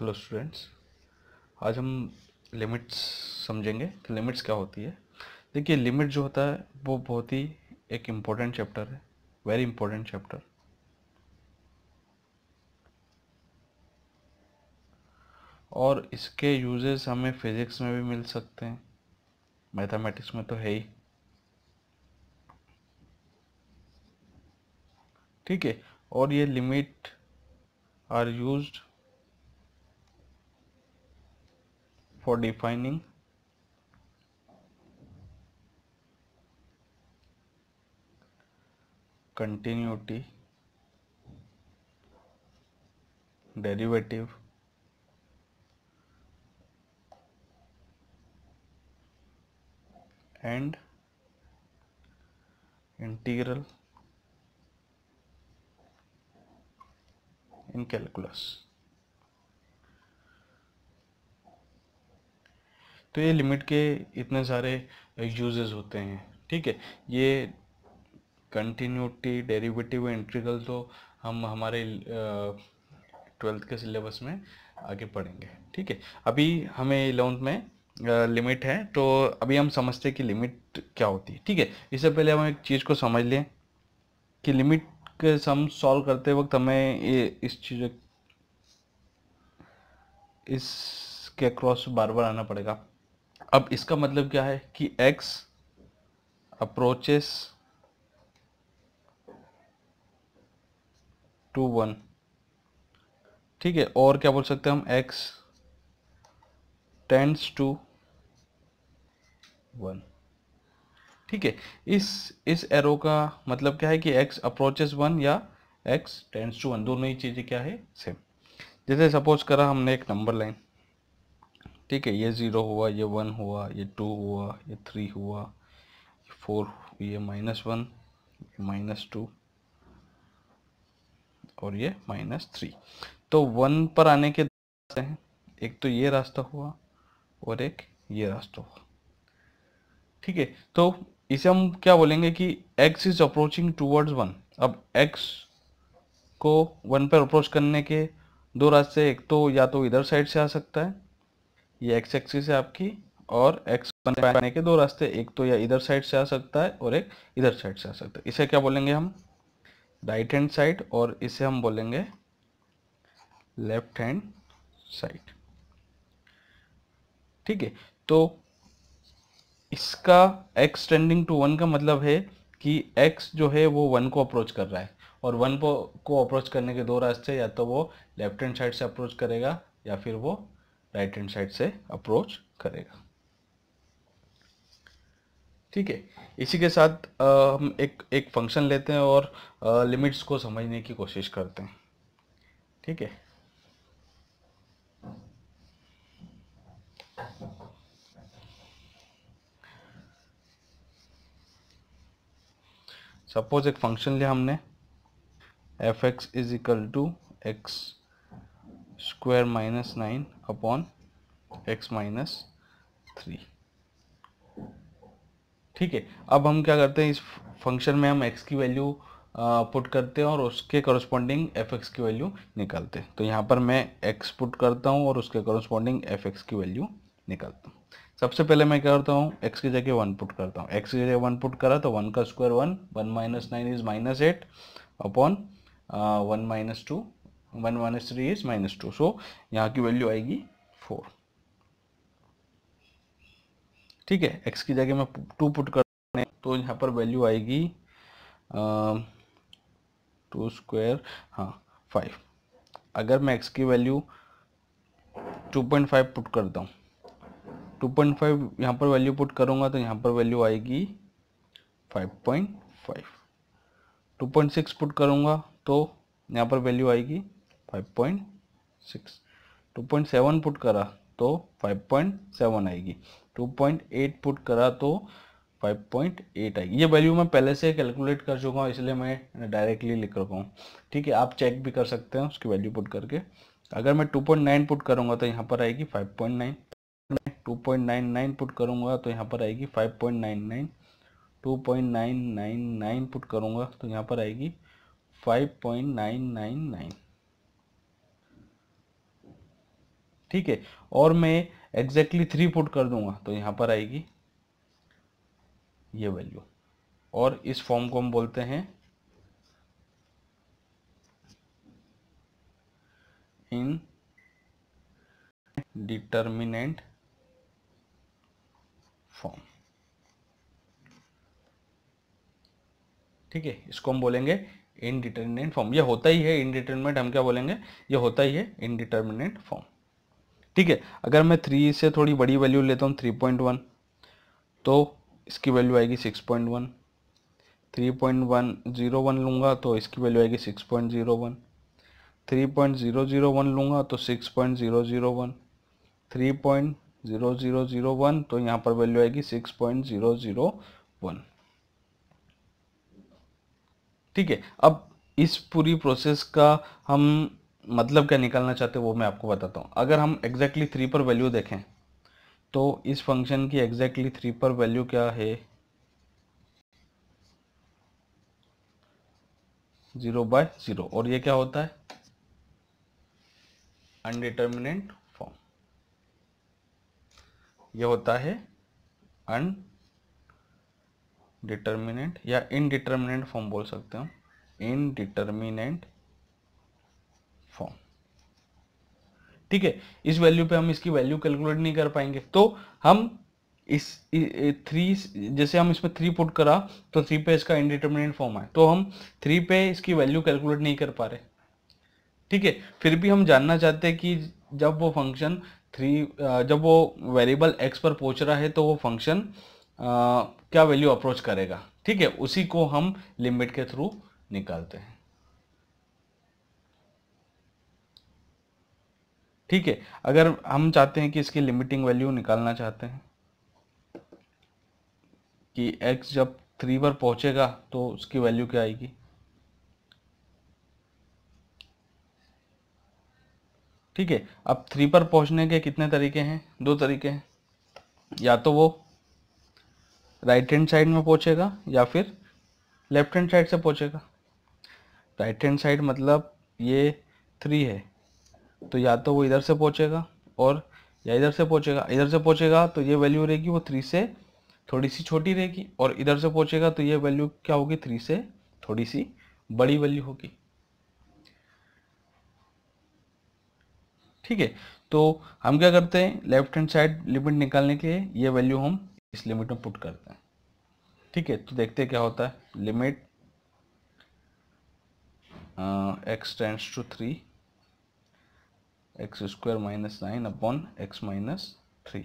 Hello students आज हम limits समझेंगे कि लिमिट्स क्या होती है देखिए लिमिट जो होता है वो बहुत ही एक इम्पोर्टेंट चैप्टर है वेरी इम्पोर्टेंट चैप्टर और इसके यूजेस हमें फिज़िक्स में भी मिल सकते हैं मैथमेटिक्स में तो है ही ठीक है और ये limit are used for defining continuity derivative and integral in calculus. तो ये लिमिट के इतने सारे यूजेस होते हैं ठीक है ये कंटिन्यूटी डेरिवेटिव इंट्रीगल तो हम हमारे ट्वेल्थ के सिलेबस में आगे पढ़ेंगे ठीक है अभी हमें इलेवंथ में लिमिट है तो अभी हम समझते हैं कि लिमिट क्या होती है ठीक है इससे पहले हम एक चीज़ को समझ लें कि लिमिट के सम सॉल्व करते वक्त हमें ये इस चीज़ इसके क्रॉस बार बार आना पड़ेगा अब इसका मतलब क्या है कि x अप्रोचेस टू वन ठीक है और क्या बोल सकते हैं हम x टेंड्स टू वन ठीक है इस इस एरो का मतलब क्या है कि x अप्रोचेस वन या x टेंड्स टू वन दोनों ही चीज़ें क्या है सेम जैसे सपोज करा हमने एक नंबर लाइन ठीक है ये ज़ीरो हुआ ये वन हुआ ये टू हुआ ये थ्री हुआ ये फोर ये माइनस वन माइनस टू और ये माइनस थ्री तो वन पर आने के रास्ते हैं एक तो ये रास्ता हुआ और एक ये रास्ता हुआ ठीक है तो इसे हम क्या बोलेंगे कि x is approaching towards one अब x को वन पर अप्रोच करने के दो रास्ते एक तो या तो इधर साइड से आ सकता है ये एक्स एक्सिस है आपकी और एक्स पाने के दो रास्ते एक तो या इधर साइड से आ सकता है और एक इधर साइड से आ सकता है इसे क्या बोलेंगे हम राइट हैंड साइड और इसे हम बोलेंगे लेफ्ट हैंड साइड ठीक है तो इसका एक्स टेंडिंग टू वन का मतलब है कि एक्स जो है वो वन को अप्रोच कर रहा है और वन को अप्रोच करने के दो रास्ते या तो वो लेफ्ट हैंड साइड से अप्रोच करेगा या फिर वो राइट हैंड साइड से अप्रोच करेगा ठीक है इसी के साथ हम एक एक फंक्शन लेते हैं और लिमिट्स को समझने की कोशिश करते हैं ठीक है सपोज एक फंक्शन लिया हमने F X is equal to X square minus nine upon X minus three ठीक है अब हम क्या करते हैं इस फंक्शन में हम x की वैल्यू पुट करते हैं और उसके कॉरस्पॉन्डिंग एफ एक्स की वैल्यू निकालते हैं तो यहाँ पर मैं x पुट करता हूँ और उसके कॉरस्पॉन्डिंग एफ एक्स की वैल्यू निकालता हूँ सबसे पहले मैं क्या करता हूँ x की जगह वन पुट करता हूँ x की जगह वन पुट करा तो वन का square one one minus nine is minus eight upon one minus two one minus three is minus two so यहाँ की वैल्यू आएगी फोर ठीक है एक्स की जगह मैं टू पुट कर तो यहाँ पर वैल्यू आएगी टू स्क्वायर हाँ फाइव अगर मैं एक्स की value two point five put करता हूँ टू पॉइंट फाइव यहाँ पर वैल्यू पुट करूँगा तो यहाँ पर वैल्यू आएगी five point five two point six put करूँगा तो यहाँ पर वैल्यू आएगी five point six two point seven put करा तो फाइव पॉइंट सेवन आएगी टू पॉइंट एट पुट करा तो फाइव पॉइंट एट आएगी ये वैल्यू मैं पहले से कैलकुलेट कर चुका हूँ इसलिए मैं डायरेक्टली लिख रखा हूँ ठीक है आप चेक भी कर सकते हैं उसकी वैल्यू पुट करके अगर मैं टू पॉइंट नाइन पुट करूँगा तो यहाँ पर आएगी five point nine two point nine nine put करूँगा तो यहाँ पर आएगी five point nine nine two point nine nine nine put करूँगा तो यहाँ पर आएगी five point nine nine nine ठीक है और मैं एग्जैक्टली थ्री पुट कर दूंगा तो यहाँ पर आएगी ये वैल्यू और इस फॉर्म को हम बोलते हैं इन डिटर्मिनेंट फॉर्म ठीक है इसको हम बोलेंगे इनडिटर्मिनेंट फॉर्म ये होता ही है इनडिटर्मिनेंट हम क्या बोलेंगे ये होता ही है इनडिटर्मिनेंट फॉर्म ठीक है अगर मैं थ्री से थोड़ी बड़ी वैल्यू लेता हूँ थ्री पॉइंट वन तो इसकी वैल्यू आएगी six point one three point one zero one लूँगा तो इसकी वैल्यू आएगी six point zero one three point zero zero one लूँगा तो six point zero zero one three point zero zero zero one तो यहाँ पर वैल्यू आएगी six point zero zero one ठीक है अब इस पूरी प्रोसेस का हम मतलब क्या निकालना चाहते हो वो मैं आपको बताता हूँ अगर हम एग्जैक्टली थ्री पर वैल्यू देखें तो इस फंक्शन की एग्जैक्टली थ्री पर वैल्यू क्या है ज़ीरो बाय ज़ीरो और ये क्या होता है अनडिटर्मिनेंट फॉर्म ये होता है अन डिटर्मिनेंट या इनडिटर्मिनेंट फॉर्म बोल सकते हो इनडिटर्मिनेंट ठीक है इस वैल्यू पे हम इसकी वैल्यू कैलकुलेट नहीं कर पाएंगे तो हम इस थ्री जैसे हम इसमें थ्री पुट करा तो थ्री पे इसका इनडिटर्मिनेट फॉर्म है तो हम थ्री पे इसकी वैल्यू कैलकुलेट नहीं कर पा रहे ठीक है फिर भी हम जानना चाहते हैं कि जब वो फंक्शन थ्री जब वो वेरिएबल एक्स पर पहुंच रहा है तो वो फंक्शन क्या वैल्यू अप्रोच करेगा ठीक है उसी को हम लिमिट के थ्रू निकालते हैं ठीक है अगर हम चाहते हैं कि इसकी लिमिटिंग वैल्यू निकालना चाहते हैं कि x जब थ्री पर पहुंचेगा तो उसकी वैल्यू क्या आएगी ठीक है अब थ्री पर पहुंचने के कितने तरीके हैं दो तरीके हैं या तो वो राइट हैंड साइड में पहुंचेगा या फिर लेफ्ट हैंड साइड से पहुंचेगा राइट हैंड साइड मतलब ये थ्री है तो या तो वो इधर से पहुँचेगा और या इधर से पहुँचेगा इधर से पहुँचेगा तो ये वैल्यू रहेगी वो थ्री से थोड़ी सी छोटी रहेगी और इधर से पहुँचेगा तो ये वैल्यू क्या होगी थ्री से थोड़ी सी बड़ी वैल्यू होगी ठीक है तो हम क्या करते हैं लेफ्ट हैंड साइड लिमिट निकालने के लिए ये वैल्यू हम इस लिमिट में पुट करते हैं ठीक है तो देखते हैं क्या होता है limit X tends to three X square minus nine upon X minus three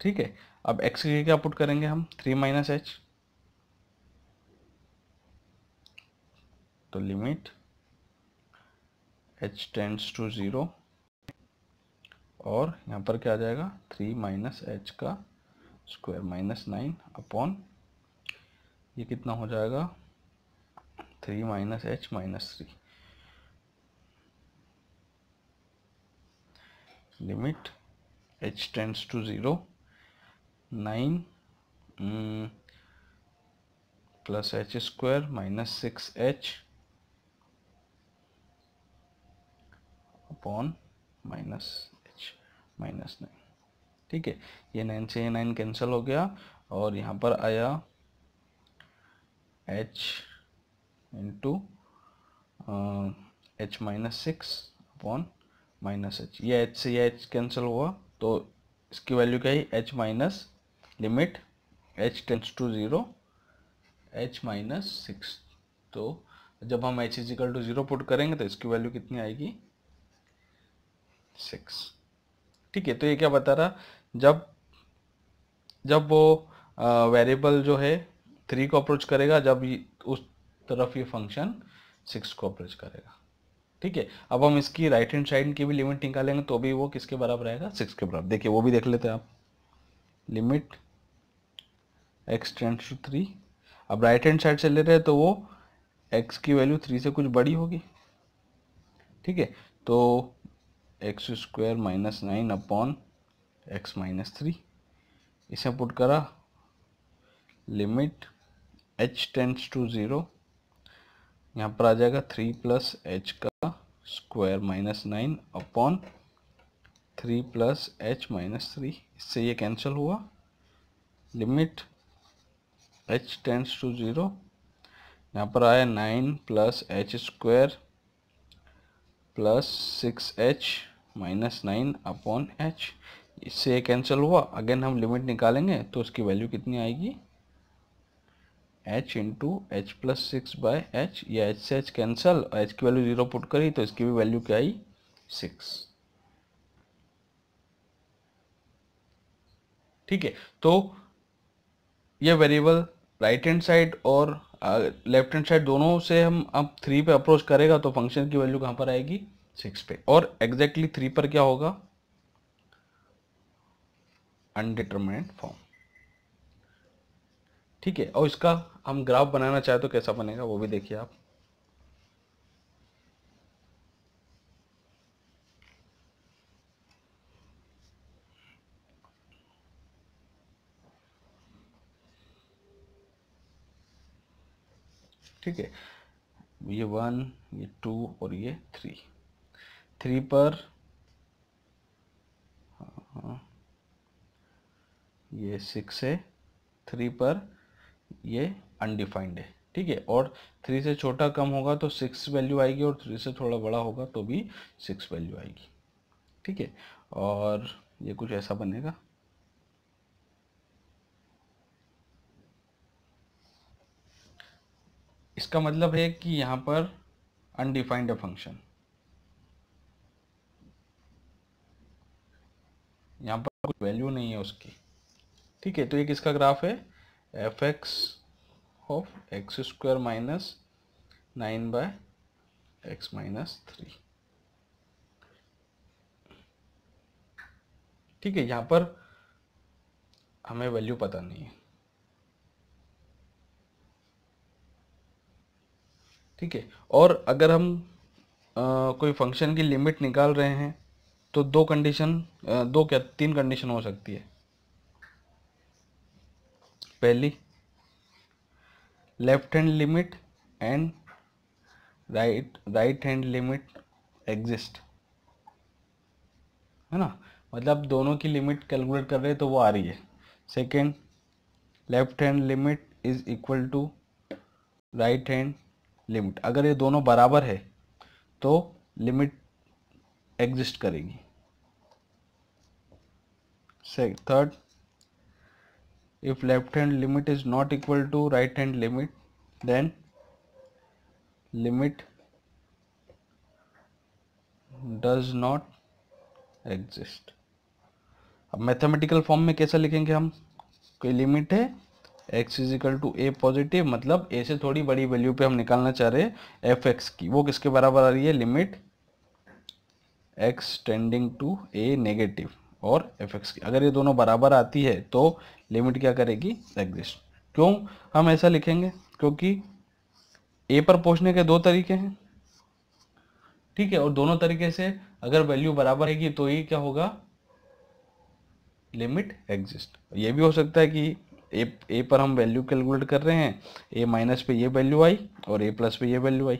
ठीक है अब x के क्या पुट करेंगे हम थ्री माइनस एच तो limit H tends to zero और यहाँ पर क्या आ जाएगा थ्री माइनस एच का स्क्वायर माइनस नाइन अपॉन ये कितना हो जाएगा three minus H minus three limit H tends to zero nine plus H square minus six H upon minus H minus nine ठीक है ये नाइन से ये नाइन कैंसिल हो गया और यहाँ पर आया H into H minus six upon minus H ये एच से ये एच कैंसिल हुआ तो इसकी वैल्यू क्या है H minus limit H tends to zero H minus six तो जब हम H is equal to zero put करेंगे तो इसकी वैल्यू कितनी आएगी सिक्स ठीक है तो ये क्या बता रहा जब जब वो वेरिएबल जो है थ्री को अप्रोच करेगा जब उस तरफ ये फंक्शन सिक्स को अप्रोच करेगा ठीक है अब हम इसकी राइट हैंड साइड की भी लिमिट निकालेंगे तो भी वो किसके बराबर आएगा सिक्स के बराबर देखिए वो भी देख लेते हैं आप limit X tends to three अब राइट हैंड साइड से ले रहे हैं तो वो एक्स की वैल्यू थ्री से कुछ बड़ी होगी ठीक है तो X square minus nine upon X minus three इसे पुट करा limit H tends to zero यहाँ पर आ जाएगा थ्री प्लस एच का square minus nine upon three plus H minus three इससे ये कैंसिल हुआ limit H tends to zero यहाँ पर आया nine plus H square plus six H minus nine upon H इससे ये कैंसिल हुआ अगेन हम लिमिट निकालेंगे तो उसकी वैल्यू कितनी आएगी H into H plus six by H या एच से एच कैंसल और एच की वैल्यू जीरो पुट करी तो इसकी भी वैल्यू क्या आई सिक्स ठीक है तो ये वेरिएबल राइट हैंड साइड और लेफ्ट हैंड साइड दोनों से हम अब थ्री पे अप्रोच करेगा तो फंक्शन की वैल्यू कहाँ पर आएगी सिक्स पे और एग्जैक्टली exactly थ्री पर क्या होगा अनडिटर्मिनेंट फॉर्म ठीक है और इसका हम ग्राफ बनाना चाहे तो कैसा बनेगा वो भी देखिए आप ठीक है ये वन ये टू और ये थ्री थ्री हाँ, पर ये सिक्स है थ्री पर ये अनडिफाइंड है ठीक है और थ्री से छोटा कम होगा तो सिक्स वैल्यू आएगी और थ्री से थोड़ा बड़ा होगा तो भी सिक्स वैल्यू आएगी ठीक है और ये कुछ ऐसा बनेगा इसका मतलब है कि यहाँ पर अनडिफाइंड फंक्शन यहाँ पर कुछ वैल्यू नहीं है उसकी ठीक है तो ये किसका ग्राफ है F X of x square minus 9 by x minus 3 ठीक है यहां पर हमें वैल्यू पता नहीं है ठीक है और अगर हम आ, कोई फंक्शन की लिमिट निकाल रहे हैं तो दो कंडीशन दो क्या तीन कंडीशन हो सकती है पहली left hand limit and right right hand limit exist है ना मतलब दोनों की लिमिट कैलकुलेट कर रहे हैं तो वो आ रही है second left hand limit is equal to right hand limit अगर ये दोनों बराबर है तो लिमिट एग्जिस्ट करेगी third if left hand limit is not equal to right hand limit then limit does not exist अब मैथमेटिकल फॉर्म में कैसा लिखेंगे हम कोई लिमिट है X is equal to A positive मतलब ए से थोड़ी बड़ी वैल्यू पे हम निकालना चाह रहे हैं एफ एक्स की वो किसके बराबर आ रही है limit X tending to A negative और एफ एक्स की अगर ये दोनों बराबर आती है तो लिमिट क्या करेगी एग्जिस्ट क्यों हम ऐसा लिखेंगे क्योंकि ए पर पहुंचने के दो तरीके हैं ठीक है और दोनों तरीके से अगर वैल्यू बराबर हैगी तो ये क्या होगा लिमिट एग्जिस्ट ये भी हो सकता है कि ए ए पर हम वैल्यू कैलकुलेट कर रहे हैं ए माइनस पे ये वैल्यू आई और ए प्लस पे ये वैल्यू आई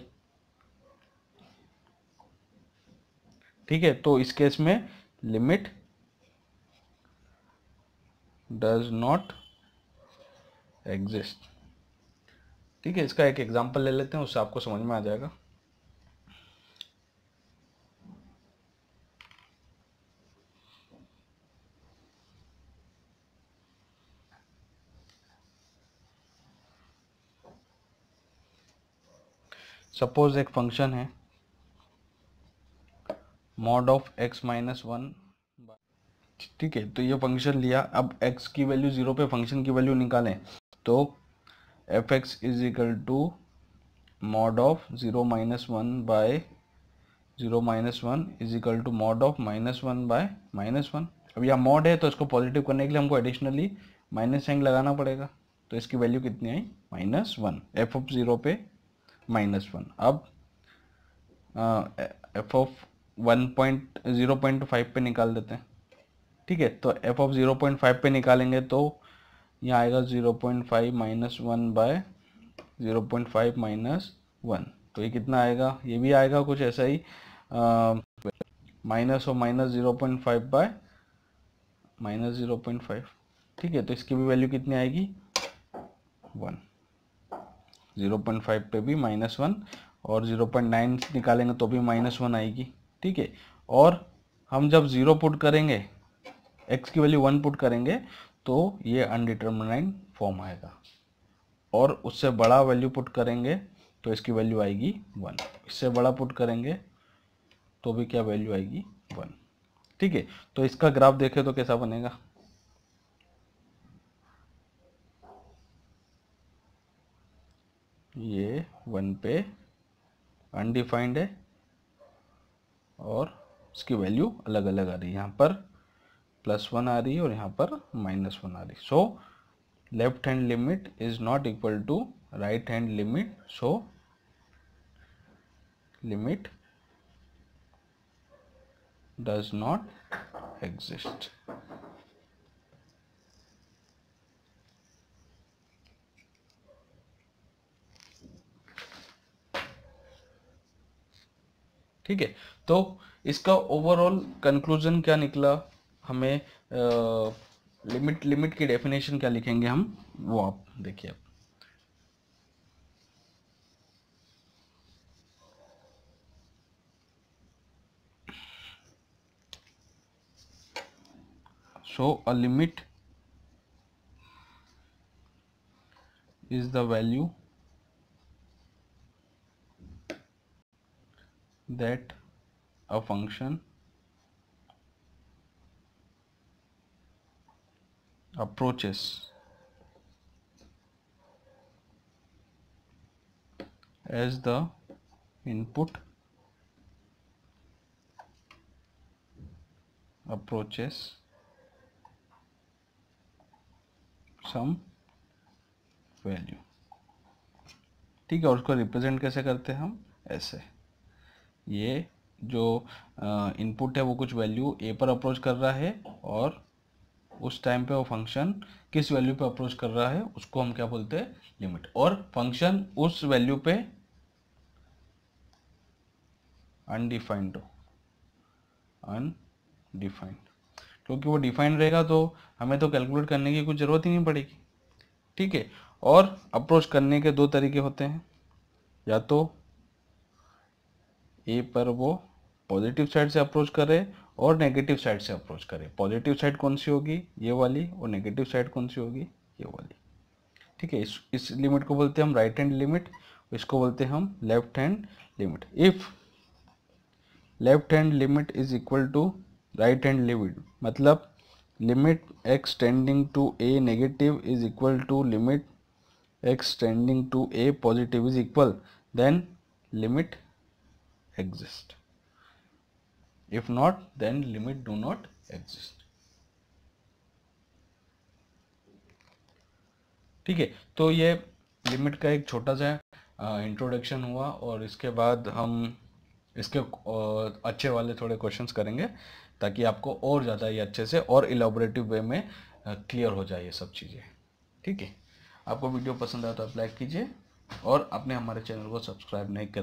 ठीक है तो इस केस में लिमिट डज नॉट एग्जिस्ट ठीक है इसका एक एग्जाम्पल ले लेते हैं उससे आपको समझ में आ जाएगा सपोज एक फंक्शन है mod of X minus one ठीक है तो ये फंक्शन लिया अब एक्स की वैल्यू ज़ीरो पे फंक्शन की वैल्यू निकालें तो F X is equal to mod of zero minus one by zero minus one is equal to mod of minus one by minus one अब यह मॉड है तो इसको पॉजिटिव करने के लिए हमको एडिशनली माइनस साइन लगाना पड़ेगा तो इसकी वैल्यू कितनी आई minus one F of zero पे माइनस वन अब F of one point zero point five पे निकाल देते हैं ठीक है तो F of zero point five पे निकालेंगे तो यहाँ आएगा zero point five minus one by zero point five minus one तो ये कितना आएगा ये भी आएगा कुछ ऐसा ही माइनस और minus zero point five by minus zero point five ठीक है तो इसकी भी वैल्यू कितनी आएगी वन ज़ीरो पॉइंट फाइव पे भी माइनस वन और ज़ीरो पॉइंट नाइन निकालेंगे तो भी माइनस वन आएगी ठीक है और हम जब ज़ीरो पुट करेंगे एक्स की वैल्यू वन पुट करेंगे तो ये अनडिटर्मिनाइन फॉर्म आएगा और उससे बड़ा वैल्यू पुट करेंगे तो इसकी वैल्यू आएगी वन इससे बड़ा पुट करेंगे तो भी क्या वैल्यू आएगी वन ठीक है तो इसका ग्राफ देखें तो कैसा बनेगा ये वन पे अनडिफाइंड है और इसकी वैल्यू अलग अलग आ रही है यहाँ पर प्लस वन आ रही है और यहाँ पर माइनस वन आ रही so left hand limit is not equal to right hand limit so limit does not exist ठीक है तो इसका ओवरऑल कंक्लूजन क्या निकला हमें लिमिट लिमिट की डेफिनेशन क्या लिखेंगे हम वो आप देखिए आप so a limit is the value that a function approaches as the input approaches some value ठीक है और उसको रिप्रेजेंट कैसे करते हैं हम ऐसे ये जो इनपुट है वो कुछ वैल्यू ए पर अप्रोच कर रहा है और उस टाइम पे वो फंक्शन किस वैल्यू पे अप्रोच कर रहा है उसको हम क्या बोलते हैं लिमिट और फंक्शन उस वैल्यू पे अनडिफाइंड हो अनडिफाइंड क्योंकि वो डिफाइंड रहेगा तो हमें तो कैलकुलेट करने की कुछ ज़रूरत ही नहीं पड़ेगी ठीक है और अप्रोच करने के दो तरीके होते हैं या तो ए पर वो पॉजिटिव साइड से अप्रोच करे और नेगेटिव साइड से अप्रोच करें पॉजिटिव साइड कौन सी होगी ये वाली और नेगेटिव साइड कौन सी होगी ये वाली ठीक है इस इस लिमिट को बोलते हैं हम राइट हैंड लिमिट इसको बोलते हैं हम left hand limit if left hand limit is equal to right hand limit मतलब limit extending to A negative is equal to limit extending to A positive is equal then limit exist If not, then limit do not exist. ठीक है तो ये limit का एक छोटा सा introduction हुआ और इसके बाद हम इसके अच्छे वाले थोड़े क्वेश्चंस करेंगे ताकि आपको और ज़्यादा ये अच्छे से और इलाबोरेटिव वे में क्लियर हो जाए ये सब चीज़ें ठीक है आपको वीडियो पसंद आया तो आप लाइक कीजिए और आपने हमारे चैनल को सब्सक्राइब नहीं करा